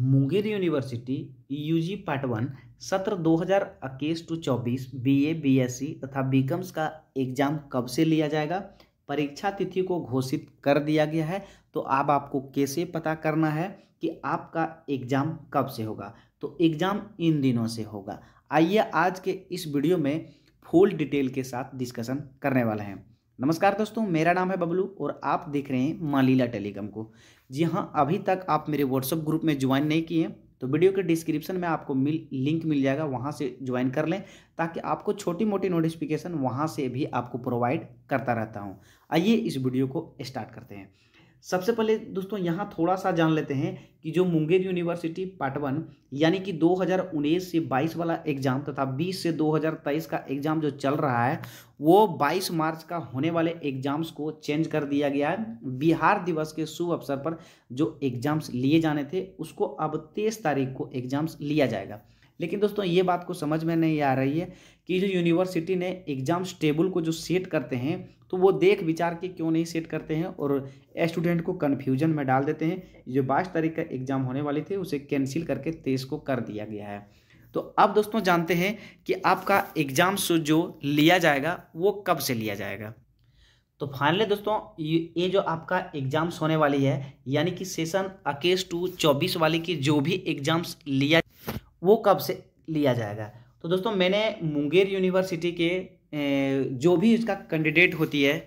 Munger university UG part one सत्र 2021 to 24 BA BSc तथा BComs का एग्जाम कब से लिया जाएगा परीक्षा तिथि को घोषित कर दिया गया है तो अब आपको कैसे पता करना है कि आपका एग्जाम कब से होगा तो एग्जाम इन दिनों से होगा आइए आज के इस वीडियो में फुल डिटेल के साथ डिस्कशन करने वाले हैं नमस्कार दोस्तों मेरा नाम है बबलू और आप देख रहे हैं मालीला टेलीकॉम को जी हाँ अभी तक आप मेरे व्हाट्सअप ग्रुप में ज्वाइन नहीं किए हैं तो वीडियो के डिस्क्रिप्शन में आपको मिल लिंक मिल जाएगा वहाँ से ज्वाइन कर लें ताकि आपको छोटी मोटी नोटिफिकेशन वहाँ से भी आपको प्रोवाइड करता रहता हूँ आइए इस वीडियो को स्टार्ट करते हैं सबसे पहले दोस्तों यहाँ थोड़ा सा जान लेते हैं कि जो मुंगेर यूनिवर्सिटी पार्ट वन यानी कि 2019 से 22 वाला एग्जाम तथा 20 से 2023 का एग्जाम जो चल रहा है वो 22 मार्च का होने वाले एग्जाम्स को चेंज कर दिया गया है बिहार दिवस के शुभ अवसर पर जो एग्जाम्स लिए जाने थे उसको अब तेईस तारीख को एग्जाम्स लिया जाएगा लेकिन दोस्तों ये बात को समझ में नहीं आ रही है कि जो यूनिवर्सिटी ने एग्ज़ाम्स टेबल को जो सेट करते हैं तो वो देख विचार के क्यों नहीं सेट करते हैं और स्टूडेंट को कन्फ्यूजन में डाल देते हैं जो बाईस तारीख का एग्ज़ाम होने वाली थी उसे कैंसिल करके तेईस को कर दिया गया है तो अब दोस्तों जानते हैं कि आपका एग्ज़ाम जो लिया जाएगा वो कब से लिया जाएगा तो फाइनली दोस्तों ये जो आपका एग्ज़ाम्स होने वाली है यानी कि सेशन अकेस टू चौबीस वाली की जो भी एग्ज़ाम्स लिया वो कब से लिया जाएगा तो दोस्तों मैंने मुंगेर यूनिवर्सिटी के जो भी इसका कैंडिडेट होती है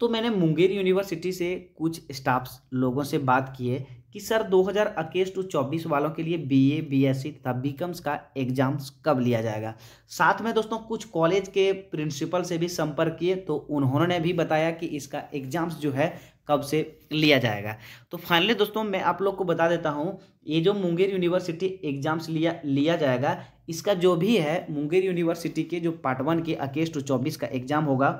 तो मैंने मुंगेर यूनिवर्सिटी से कुछ स्टाफ लोगों से बात किए कि सर दो हज़ार इक्कीस टू चौबीस वालों के लिए बीए बीएससी तथा बीकम्स का एग्जाम्स कब लिया जाएगा साथ में दोस्तों कुछ कॉलेज के प्रिंसिपल से भी संपर्क किए तो उन्होंने भी बताया कि इसका एग्जाम्स जो है कब से लिया जाएगा तो फाइनली दोस्तों मैं आप लोग को बता देता हूँ ये जो मुंगेर यूनिवर्सिटी एग्जाम्स लिया लिया जाएगा इसका जो भी है मुंगेर यूनिवर्सिटी के जो पार्ट वन के इक्कीस टू चौबीस का एग्जाम होगा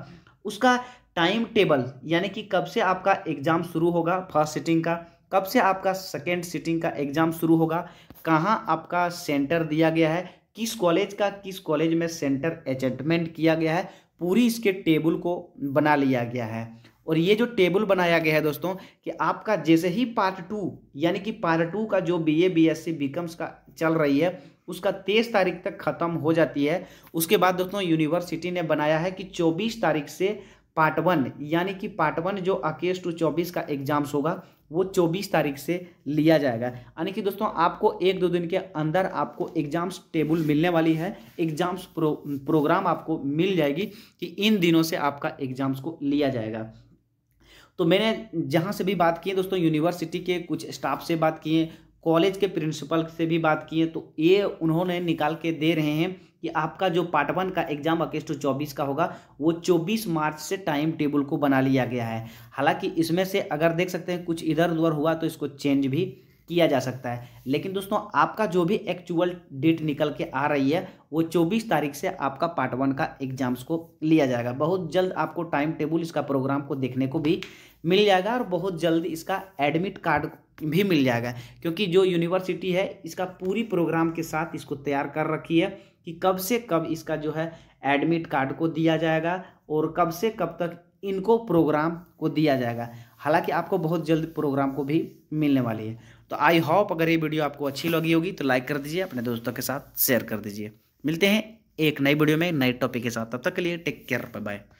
उसका टाइम टेबल यानी कि कब से आपका एग्जाम शुरू होगा फर्स्ट सिटिंग का कब से आपका सेकेंड सिटिंग का एग्जाम शुरू होगा कहाँ आपका सेंटर दिया गया है किस कॉलेज का किस कॉलेज में सेंटर एडजस्टमेंट किया गया है पूरी इसके टेबल को बना लिया गया है और ये जो टेबल बनाया गया है दोस्तों कि आपका जैसे ही पार्ट टू यानी कि पार्ट टू का जो B A B S C BComs का चल रही है उसका तेईस तारीख तक खत्म हो जाती है उसके बाद दोस्तों यूनिवर्सिटी ने बनाया है कि चौबीस तारीख से पार्ट वन यानी कि पार्ट वन जो अकेश टू चौबीस का एग्जाम्स होगा वो चौबीस तारीख से लिया जाएगा यानी कि दोस्तों आपको एक दो दिन के अंदर आपको एग्जाम्स टेबल मिलने वाली है एग्जाम्स प्रो, प्रोग्राम आपको मिल जाएगी कि इन दिनों से आपका एग्जाम्स को लिया जाएगा तो मैंने जहाँ से भी बात की है दोस्तों यूनिवर्सिटी के कुछ स्टाफ से बात किए कॉलेज के प्रिंसिपल से भी बात किए तो ये उन्होंने निकाल के दे रहे हैं कि आपका जो पार्ट वन का एग्जाम अगस्त चौबीस का होगा वो चौबीस मार्च से टाइम टेबल को बना लिया गया है हालांकि इसमें से अगर देख सकते हैं कुछ इधर उधर हुआ तो इसको चेंज भी किया जा सकता है लेकिन दोस्तों आपका जो भी एक्चुअल डेट निकल के आ रही है वो 24 तारीख से आपका पार्ट वन का एग्जाम्स को लिया जाएगा बहुत जल्द आपको टाइम टेबल इसका प्रोग्राम को देखने को भी मिल जाएगा और बहुत जल्द इसका एडमिट कार्ड भी मिल जाएगा क्योंकि जो यूनिवर्सिटी है इसका पूरी प्रोग्राम के साथ इसको तैयार कर रखी है कि कब से कब इसका जो है एडमिट कार्ड को दिया जाएगा और कब से कब तक इनको प्रोग्राम को दिया जाएगा हालांकि आपको बहुत जल्द प्रोग्राम को भी मिलने वाली है तो आई होप अगर ये वीडियो आपको अच्छी लगी होगी तो लाइक कर दीजिए अपने दोस्तों के साथ शेयर कर दीजिए मिलते हैं एक नई वीडियो में नए टॉपिक के साथ तब तक के लिए टेक केयर बाय बाय